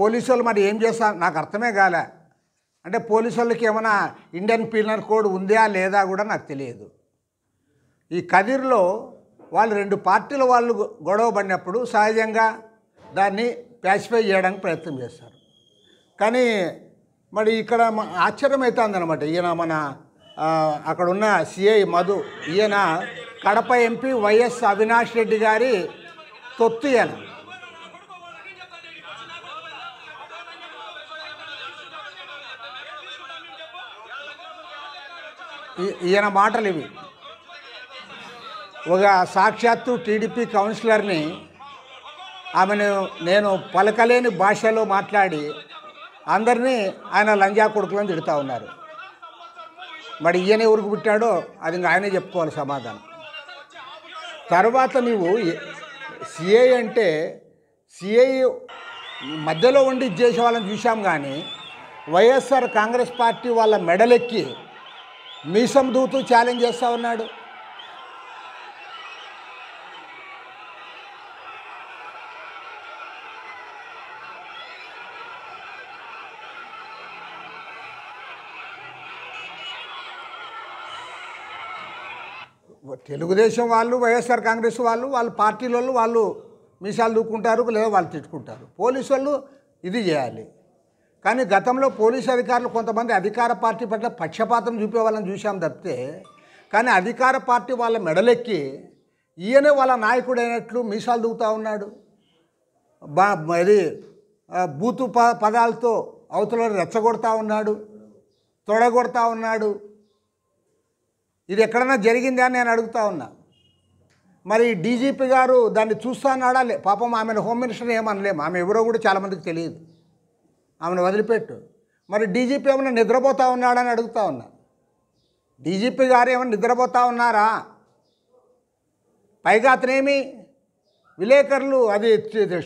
police వాళ్ళు మరి ఏం చేస్తారు నాకు అర్థమే కాలే అంటే పోలీసు వాళ్ళకి ఏమైనా ఇండియన్ పీనల్ కోడ్ ఉందా లేదా కూడా నాకు తెలియదు ఈ కదిర్లో వాళ్ళు రెండు పార్టీల వాళ్ళు గొడవ పడినప్పుడు సహజంగా దాన్ని ప్యాసిఫై చేయడానికి ప్రయత్నం చేస్తారు కానీ మరి ఇక్కడ ఆశ్చర్యం అనమాట ఈయన మన అక్కడ ఉన్న సిఐ మధు ఈయన కడప ఎంపీ వైఎస్ అవినాష్ రెడ్డి గారి తొత్తు ఈయన ఈయన మాటలు ఇవి ఒక సాక్షాత్తు టీడీపీ కౌన్సిలర్ని ఆమెను నేను పలకలేని భాషలో మాట్లాడి అందరినీ ఆయన లంజా కొడుకులను తిడుతూ ఉన్నారు మరి ఈయన ఎవరికి పుట్టాడో అది ఇంకా ఆయనే చెప్పుకోవాలి సమాధానం తర్వాత నీవు సిఏ అంటే సిఐ మధ్యలో ఉండి చేసే వాళ్ళని చూసాం కానీ వైఎస్ఆర్ కాంగ్రెస్ పార్టీ వాళ్ళ మెడలెక్కి మీసం దూతూ ఛాలెంజ్ చేస్తూ ఉన్నాడు తెలుగుదేశం వాళ్ళు వైఎస్ఆర్ కాంగ్రెస్ వాళ్ళు వాళ్ళ పార్టీలలో వాళ్ళు మీసాలు దూక్కుంటారు లేదా వాళ్ళు తిట్టుకుంటారు పోలీసు వాళ్ళు ఇది చేయాలి కానీ గతంలో పోలీసు అధికారులు కొంతమంది అధికార పార్టీ పట్ల పక్షపాతం చూపే వాళ్ళని చూసాం తప్పితే కానీ అధికార పార్టీ వాళ్ళ మెడలెక్కి ఈయనే వాళ్ళ నాయకుడైనట్లు మీసాలు దూకుతూ ఉన్నాడు బా ఇది బూతు ప పదాలతో అవతల రెచ్చగొడతా ఉన్నాడు తొడగొడతా ఉన్నాడు ఇది ఎక్కడన్నా జరిగిందా అని నేను అడుగుతా ఉన్నా మరి డీజీపీ గారు దాన్ని చూస్తా లే పాపం ఆమెను హోమ్ మినిస్టర్ ఏమనలేము ఆమె ఎవరో కూడా చాలామందికి తెలియదు ఆమెను వదిలిపెట్టు మరి డీజీపీ ఏమైనా నిద్రపోతా ఉన్నాడని అడుగుతా ఉన్నా డీజీపీ గారు ఏమైనా నిద్రపోతా ఉన్నారా పైగా అతనేమి విలేకరులు అది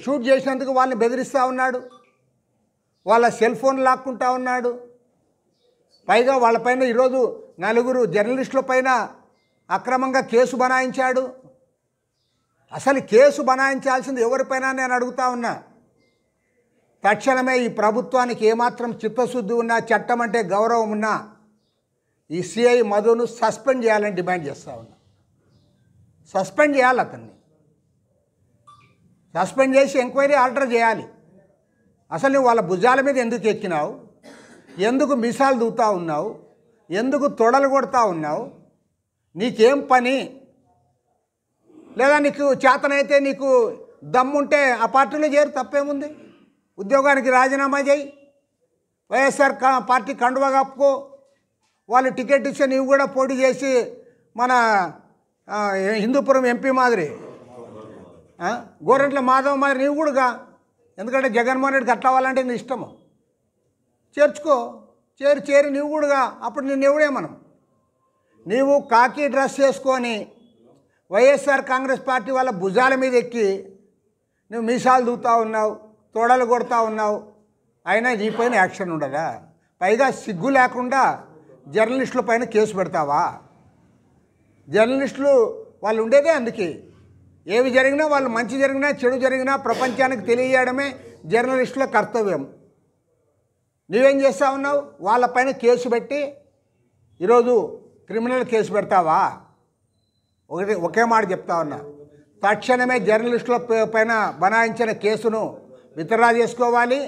షూట్ చేసినందుకు వాళ్ళని బెదిరిస్తూ ఉన్నాడు వాళ్ళ సెల్ ఫోన్ లాక్కుంటా ఉన్నాడు పైగా వాళ్ళపైన ఈరోజు నలుగురు జర్నలిస్టుల పైన అక్రమంగా కేసు బనాయించాడు అసలు కేసు బనాయించాల్సింది ఎవరిపైన నేను అడుగుతా ఉన్నా తక్షణమే ఈ ప్రభుత్వానికి ఏమాత్రం చిత్తశుద్ధి ఉన్నా చట్టం అంటే గౌరవం ఉన్నా ఈ సిఐ మధును సస్పెండ్ చేయాలని డిమాండ్ చేస్తూ ఉన్నా సస్పెండ్ చేయాలి అతన్ని సస్పెండ్ చేసి ఎంక్వైరీ ఆర్డర్ చేయాలి అసలు నువ్వు వాళ్ళ భుజాల మీద ఎందుకు ఎక్కినావు ఎందుకు మిసాలు దూతా ఉన్నావు ఎందుకు తొడలు కొడతా ఉన్నావు నీకేం పని లేదా నీకు చేతనైతే నీకు దమ్ముంటే ఆ పార్టీలో చేరు తప్పేముంది ఉద్యోగానికి రాజీనామా చేయి వైఎస్ఆర్ పార్టీ కండువా కప్పుకో వాళ్ళు టికెట్ ఇచ్చి నీవు కూడా పోటీ చేసి మన హిందూపురం ఎంపీ మాదిరి గోరెంట్ల మాధవ మాదిరి నీవు కూడా ఎందుకంటే జగన్మోహన్ రెడ్డికి అట్లవ్వాలంటే నీ ఇష్టము చేర్చుకో చేరి చేరి నీవు కూడా అప్పుడు నిన్ను ఎవడే మనం నీవు కాకి డ్రెస్ చేసుకొని వైఎస్ఆర్ కాంగ్రెస్ పార్టీ వాళ్ళ భుజాల మీద ఎక్కి నువ్వు మీసాలు దూతా ఉన్నావు తోడలు కొడతా ఉన్నావు అయినా ఈ పైన యాక్షన్ ఉండదా పైగా సిగ్గు లేకుండా జర్నలిస్టుల పైన కేసు పెడతావా జర్నలిస్టులు వాళ్ళు ఉండేదే అందుకే ఏవి జరిగినా వాళ్ళు మంచి జరిగినా చెడు జరిగినా ప్రపంచానికి తెలియజేయడమే జర్నలిస్టుల కర్తవ్యం నువ్వేం చేస్తా ఉన్నావు వాళ్ళపైన కేసు పెట్టి ఈరోజు క్రిమినల్ కేసు పెడతావా ఒకటి ఒకే మాట చెప్తా ఉన్నా తక్షణమే జర్నలిస్టుల పైన బనాయించిన కేసును వితరా చేసుకోవాలి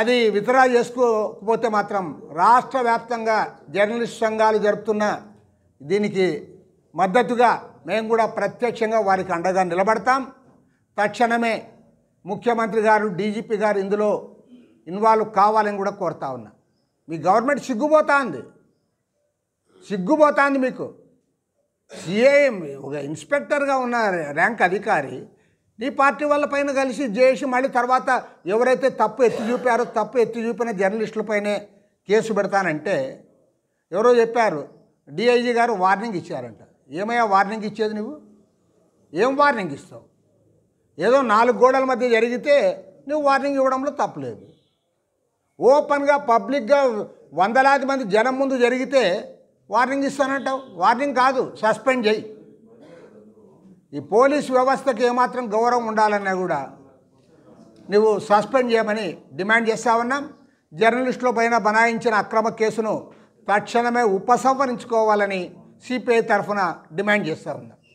అది వితరా చేసుకోకపోతే మాత్రం రాష్ట్ర వ్యాప్తంగా జర్నలిస్ట్ సంఘాలు జరుపుతున్న దీనికి మద్దతుగా మేము కూడా ప్రత్యక్షంగా వారికి అండగా నిలబడతాం తక్షణమే ముఖ్యమంత్రి గారు డీజీపీ గారు ఇందులో ఇన్వాల్వ్ కావాలని కూడా కోరుతా ఉన్నా మీ గవర్నమెంట్ సిగ్గుపోతుంది ఉంది మీకు సిఏ ఒక ఇన్స్పెక్టర్గా ఉన్న ర్యాంక్ అధికారి నీ పార్టీ వాళ్ళ పైన కలిసి చేసి మళ్ళీ తర్వాత ఎవరైతే తప్పు ఎత్తి చూపారో తప్పు ఎత్తి చూపిన జర్నలిస్టులపైనే కేసు పెడతానంటే ఎవరో చెప్పారు డిఐజీ గారు వార్నింగ్ ఇచ్చారంట ఏమయ్యా వార్నింగ్ ఇచ్చేది నువ్వు ఏం వార్నింగ్ ఇస్తావు ఏదో నాలుగు గోడల మధ్య జరిగితే నువ్వు వార్నింగ్ ఇవ్వడంలో తప్పలేదు ఓపెన్గా పబ్లిక్గా వందలాది మంది జనం ముందు జరిగితే వార్నింగ్ ఇస్తానంటావు వార్నింగ్ కాదు సస్పెండ్ చేయి ఈ పోలీస్ వ్యవస్థకి ఏమాత్రం గౌరవం ఉండాలన్నా కూడా నువ్వు సస్పెండ్ చేయమని డిమాండ్ చేస్తావన్నాం జర్నలిస్టుల పైన బనాయించిన అక్రమ కేసును తక్షణమే ఉపసంహరించుకోవాలని సిపిఐ తరఫున డిమాండ్ చేస్తా ఉన్నాం